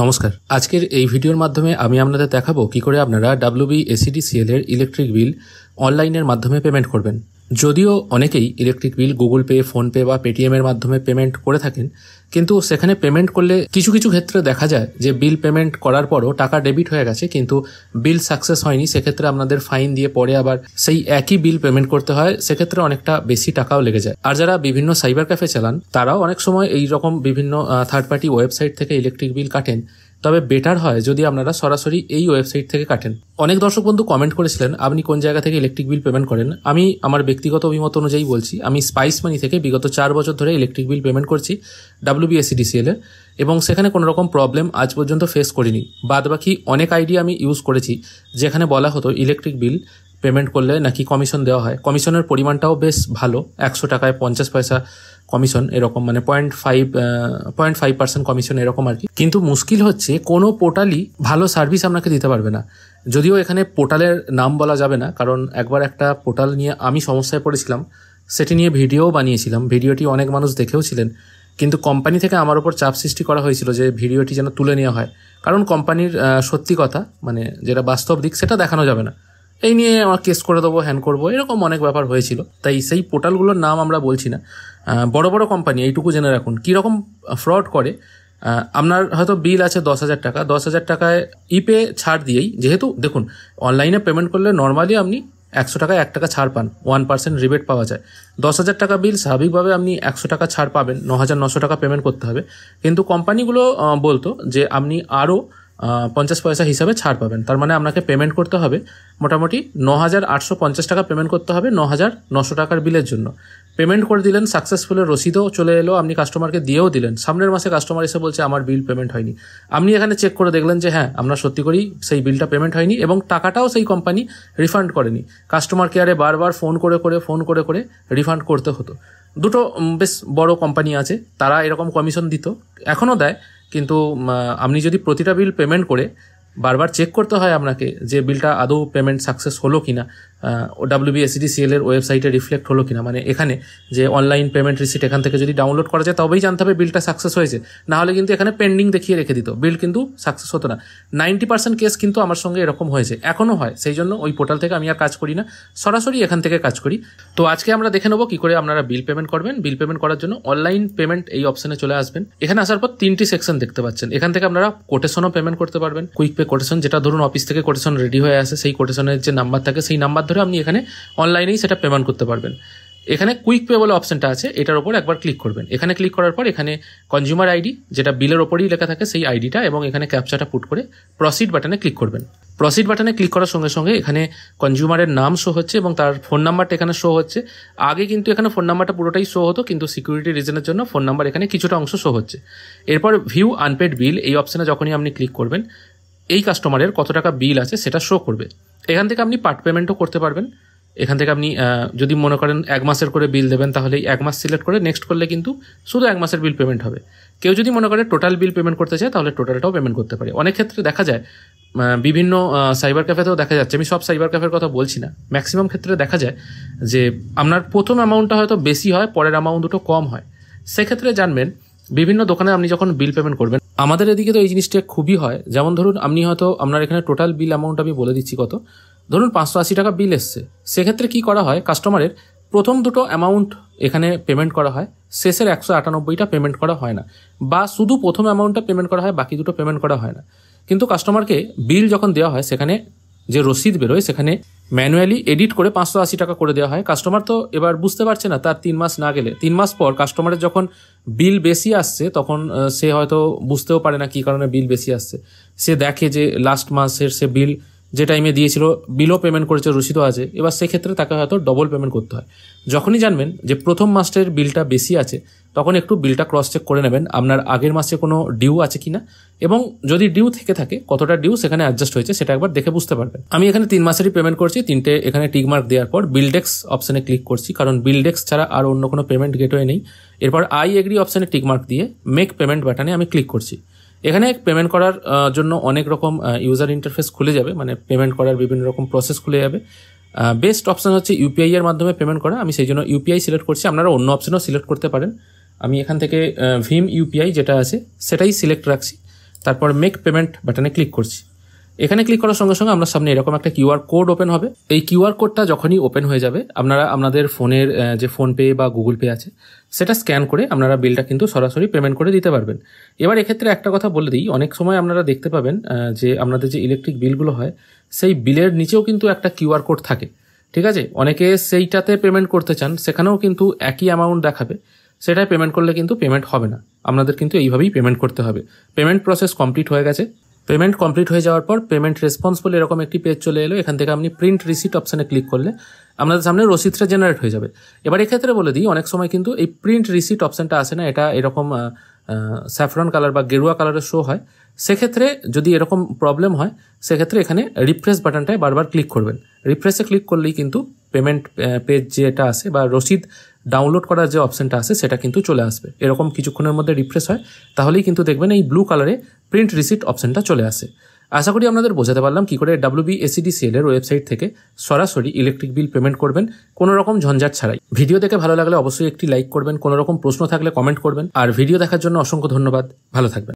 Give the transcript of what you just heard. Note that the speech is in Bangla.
নমস্কার আজকের এই ভিডিওর মাধ্যমে আমি আপনাদের দেখাবো কি করে আপনারা ডাব্লিউবি এসিডিসিএল এর ইলেকট্রিক বিল অনলাইনের মাধ্যমে পেমেন্ট করবেন যদিও অনেকেই electric bill Google Pay PhonePe বা পেটিএমের মাধ্যমে পেমেন্ট করে থাকেন কিন্তু সেখানে পেমেন্ট করলে কিছু কিছু ক্ষেত্রে দেখা যায় যে বিল পেমেন্ট করার পরও টাকা ডেবিট হয়ে গেছে কিন্তু বিল সাকসেস হয়নি সেক্ষেত্রে আপনাদের ফাইন দিয়ে পরে আবার সেই একই বিল পেমেন্ট করতে হয় সেক্ষেত্রে অনেকটা বেশি টাকাও লেগে যায় আর যারা বিভিন্ন সাইবার ক্যাফে চালান তারাও অনেক সময় এই রকম বিভিন্ন থার্ড পার্টি ওয়েবসাইট থেকে ইলেকট্রিক বিল কাটেন তবে বেটার হয় যদি আপনারা সরাসরি এই ওয়েবসাইট থেকে কাটেন অনেক দর্শক বন্ধু কমেন্ট করেছিলেন আপনি কোন জায়গা থেকে ইলেকট্রিক বিল পেমেন্ট করেন আমি আমার ব্যক্তিগত অভিমত অনুযায়ী বলছি আমি স্পাইস মানি থেকে বিগত চার বছর ধরে ইলেকট্রিক বিল পেমেন্ট করছি ডাব্লিউবিএসসিডিসিএল এর এবং সেখানে কোনো রকম প্রবলেম আজ পর্যন্ত ফেস করিনি বাদ বাকি অনেক আইডিয়া আমি ইউজ করেছি যেখানে বলা হতো ইলেকট্রিক বিল পেমেন্ট করলে নাকি কমিশন দেওয়া হয় কমিশনের পরিমাণটাও বেশ ভালো একশো টাকায় পঞ্চাশ পয়সা কমিশন এরকম মানে point five point five percent commission এরকম আর কি কিন্তু মুশকিল হচ্ছে কোনো পোর্টালই ভালো সার্ভিস আপনাকে দিতে পারবে না যদিও এখানে পোর্টালের নাম বলা যাবে না কারণ একবার একটা পোর্টাল নিয়ে আমি সমস্যায় পড়েছিলাম সেটি নিয়ে ভিডিও বানিয়েছিলাম ভিডিওটি অনেক মানুষ দেখেও ছিলেন কিন্তু কোম্পানি থেকে আমার ওপর চাপ সৃষ্টি করা হয়েছিল যে ভিডিওটি যেন তুলে নেওয়া হয় কারণ কোম্পানির সত্যি কথা মানে যেটা বাস্তব দিক সেটা দেখানো যাবে না এই নিয়ে আমার কেস করে দেবো হ্যান করবো এরকম অনেক ব্যাপার হয়েছিল তাই সেই পোর্টালগুলোর নাম আমরা বলছি না বড় বড় কোম্পানি এইটুকু জেনে রাখুন কীরকম ফ্রড করে আপনার হয়তো বিল আছে দশ হাজার টাকা দশ হাজার টাকায় ইপে ছাড় দিয়েই যেহেতু দেখুন অনলাইনে পেমেন্ট করলে নর্মালি আপনি একশো টাকায় এক টাকা ছাড় পান ওয়ান পার্সেন্ট রিবেট পাওয়া যায় দশ হাজার টাকা বিল স্বাভাবিকভাবে আপনি একশো টাকা ছাড় পাবেন ন হাজার নশো টাকা পেমেন্ট করতে হবে কিন্তু কোম্পানিগুলো বলতো যে আপনি আরও পঞ্চাশ পয়সা হিসাবে ছাড় পাবেন তার মানে আপনাকে পেমেন্ট করতে হবে মোটামুটি ন হাজার আটশো পঞ্চাশ টাকা পেমেন্ট করতে হবে ন হাজার নশো টাকার বিলের জন্য পেমেন্ট করে দিলেন সাকসেসফুলের রসিদও চলে এলো আপনি কাস্টমারকে দিয়েও দিলেন সামনের মাসে কাস্টমার এসে বলছে আমার বিল পেমেন্ট হয়নি আপনি এখানে চেক করে দেখলেন যে হ্যাঁ আমরা সত্যি করেই সেই বিলটা পেমেন্ট হয়নি এবং টাকাটাও সেই কোম্পানি রিফান্ড করেনি কাস্টমার কেয়ারে বারবার ফোন করে করে ফোন করে করে রিফান্ড করতে হতো দুটো বেশ বড় কোম্পানি আছে তারা এরকম কমিশন দিত এখনও দেয় কিন্তু আপনি যদি প্রতিটা বিল পেমেন্ট করে বারবার চেক করতে হয় আপনাকে যে বিলটা আদৌ পেমেন্ট সাকসেস হলো কি না ডাব্লিউবিএসিডিসিএল এর ওয়েবসাইটে রিফ্লেক্ট হলো কিনা মানে এখানে যে অনলাইন পেমেন্ট রিসিট এখান থেকে যদি ডাউনলোড করা যায় তবেই জানতে হবে বিলটা সাকসেস হয়েছে না হলে কিন্তু এখানে পেন্ডিং দেখিয়ে রেখে দিত বিল কিন্তু সাকসেস হতো না নাইনটি পার্সেন্ট কেস কিন্তু আমার সঙ্গে এরকম হয়েছে এখনও হয় সেই জন্য ওই পোর্টাল থেকে আমি আর কাজ করি না সরাসরি এখান থেকে কাজ করি তো আজকে আমরা দেখে নেবো কী করে আপনারা বিল পেমেন্ট করবেন বিল পেমেন্ট করার জন্য অনলাইন পেমেন্ট এই অপশনে চলে আসবেন এখানে আসার পর তিনটি সেকশন দেখতে পাচ্ছেন এখান থেকে আপনারা কোটেশনও পেমেন্ট করতে পারবেন কুইক পে কোটেশন যেটা ধরুন অফিস থেকে কোটেশন রেডি হয়ে আসে সেই কোটেশনের যে নাম্বার থাকে সেই নাম্বার ধরে আপনি এখানে অনলাইনেই সেটা পেমেন্ট করতে পারবেন এখানে কুইক পে বলে অপশনটা আছে এটার ওপর একবার ক্লিক করবেন এখানে ক্লিক করার পর এখানে কনজিউমার আইডি যেটা বিলের ওপরই লেখা থাকে সেই আইডিটা এবং এখানে ক্যাপচাটা পুট করে প্রসিড বাটনে ক্লিক করবেন প্রসিড বাটনে ক্লিক করার সঙ্গে সঙ্গে এখানে কনজিউমারের নাম শো হচ্ছে এবং তার ফোন নাম্বারটা এখানে শো হচ্ছে আগে কিন্তু এখানে ফোন নাম্বারটা পুরোটাই শো হতো কিন্তু সিকিউরিটি রিজনের জন্য ফোন নাম্বার এখানে কিছুটা অংশ শো হচ্ছে এরপর ভিউ আনপেড বিল এই অপশানে যখনই আপনি ক্লিক করবেন এই কাস্টমারের কত টাকা বিল আছে সেটা শো করবে এখান থেকে আপনি পার্ট পেমেন্টও করতে পারবেন এখান থেকে আপনি যদি মনে করেন এক মাসের করে বিল দেবেন তাহলে এই এক মাস সিলেক্ট করে নেক্সট করলে কিন্তু শুধু এক মাসের বিল পেমেন্ট হবে কেউ যদি মনে করে টোটাল বিল পেমেন্ট করতে চায় তাহলে টোটালটাও পেমেন্ট করতে পারে অনেক ক্ষেত্রে দেখা যায় বিভিন্ন সাইবার ক্যাফেতেও দেখা যাচ্ছে আমি সব সাইবার ক্যাফের কথা বলছি না ম্যাক্সিমাম ক্ষেত্রে দেখা যায় যে আপনার প্রথম অ্যামাউন্টটা হয়তো বেশি হয় পরের অ্যামাউন্ট দুটো কম হয় সেক্ষেত্রে জানবেন বিভিন্ন দোকানে আপনি যখন বিল পেমেন্ট করবেন আমাদের এদিকে তো এই জিনিসটা খুবই হয় যেমন ধরুন আপনি হয়তো আপনার এখানে টোটাল বিল অ্যামাউন্ট আমি বলে দিচ্ছি কত ধরুন পাঁচশো আশি টাকা বিল এসছে সেক্ষেত্রে কী করা হয় কাস্টমারের প্রথম দুটো অ্যামাউন্ট এখানে পেমেন্ট করা হয় শেষের একশো আটানব্বইটা পেমেন্ট করা হয় না বা শুধু প্রথম অ্যামাউন্টটা পেমেন্ট করা হয় বাকি দুটো পেমেন্ট করা হয় না কিন্তু কাস্টমারকে বিল যখন দেওয়া হয় সেখানে যে রসিদ বেরোয় সেখানে ম্যানুয়ালি এডিট করে পাঁচশো আশি টাকা করে দেওয়া হয় কাস্টমার তো এবার বুঝতে পারছে না তার তিন মাস না গেলে তিন মাস পর কাস্টমারের যখন বিল বেশি আসছে তখন সে হয়তো বুঝতেও পারে না কী কারণে বিল বেশি আসছে সে দেখে যে লাস্ট মাসের সে বিল যে টাইমে দিয়েছিল বিলো পেমেন্ট করেছে রসিদও আছে এবার সেক্ষেত্রে তাকে হয়তো ডবল পেমেন্ট করতে হয় যখনই জানবেন যে প্রথম মাসের বিলটা বেশি আছে তখন একটু বিলটা ক্রস চেক করে নেবেন আপনার আগের মাসে কোনো ডিউ আছে কি না এবং যদি ডিউ থেকে থাকে কতটা ডিউ সেখানে অ্যাডজাস্ট হয়েছে সেটা একবার দেখে বুঝতে পারবেন আমি এখানে তিন মাসেরই পেমেন্ট করছি তিনটে এখানে টিকমার্ক দেওয়ার পর বিলডেক্স অপশানে ক্লিক করছি কারণ বিলডেক্স ছাড়া আর অন্য কোনো পেমেন্ট গেটওয়ে নেই এরপর আই এগ্রি অপশানে টিকমার্ক দিয়ে মেক পেমেন্ট ব্যাটানে আমি ক্লিক করছি এখানে পেমেন্ট করার জন্য অনেক রকম ইউজার ইন্টারফেস খুলে যাবে মানে পেমেন্ট করার বিভিন্ন রকম প্রসেস খুলে যাবে বেস্ট অপশান হচ্ছে ইউপিআই এর মাধ্যমে পেমেন্ট করা আমি সেই জন্য ইউপিআই সিলেক্ট করছি আপনারা অন্য অপশানও সিলেক্ট করতে পারেন আমি এখান থেকে ভিম ইউপিআই যেটা আছে সেটাই সিলেক্ট রাখছি তারপর মেক পেমেন্ট বাটনে ক্লিক করছি এখানে ক্লিক করার সঙ্গে সঙ্গে আপনার সামনে এরকম একটা কিউআর কোড ওপেন হবে এই কিউআর কোডটা যখনই ওপেন হয়ে যাবে আপনারা আপনাদের ফোনের যে ফোনপে বা গুগল পে আছে সেটা স্ক্যান করে আপনারা বিলটা কিন্তু সরাসরি পেমেন্ট করে দিতে পারবেন এবার এক্ষেত্রে একটা কথা বলে দিই অনেক সময় আপনারা দেখতে পাবেন যে আপনাদের যে ইলেকট্রিক বিলগুলো হয় সেই বিলের নিচেও কিন্তু একটা কিউআর কোড থাকে ঠিক আছে অনেকে সেইটাতে পেমেন্ট করতে চান সেখানেও কিন্তু একই অ্যামাউন্ট দেখাবে সেটাই পেমেন্ট করলে কিন্তু পেমেন্ট হবে না আপনাদের কিন্তু এইভাবেই পেমেন্ট করতে হবে পেমেন্ট প্রসেস কমপ্লিট হয়ে গেছে পেমেন্ট কমপ্লিট হয়ে যাওয়ার পর পেমেন্ট রেসপন্স বলে এরকম একটি পেজ চলে এলো এখান থেকে আপনি প্রিন্ট রিসিট অপশানে ক্লিক করলে আপনাদের সামনে রসিদটা জেনারেট হয়ে যাবে এবার এক্ষেত্রে বলে দিই অনেক সময় কিন্তু এই প্রিন্ট রিসিট অপশানটা আসে না এটা এরকম স্যাফরন কালার বা গেরুয়া কালারের শো হয় সেক্ষেত্রে যদি এরকম প্রবলেম হয় সেক্ষেত্রে এখানে রিফ্রেশ বাটনটায় বারবার ক্লিক করবেন রিফ্রেশে ক্লিক করলেই কিন্তু পেমেন্ট পেজ যেটা আসে বা রসিদ ডাউনলোড করার যে অপশানটা আছে সেটা কিন্তু চলে আসবে এরকম কিছুক্ষণের মধ্যে রিফ্রেশ হয় তাহলেই কিন্তু দেখবেন এই ব্লু কালারে প্রিন্ট রিসিট অপশানটা চলে আসে আশা করি আপনাদের বোঝাতে পারলাম কি করে ডাব্লিউবিএসিডিসিএল এর ওয়েবসাইট থেকে সরাসরি ইলেকট্রিক বিল পেমেন্ট করবেন কোনো রকম ঝঞ্ঝাট ছাড়াই ভিডিও দেখে ভালো লাগলে অবশ্যই একটি লাইক করবেন কোনো রকম প্রশ্ন থাকলে কমেন্ট করবেন আর ভিডিও দেখার জন্য অসংখ্য ধন্যবাদ ভালো থাকবেন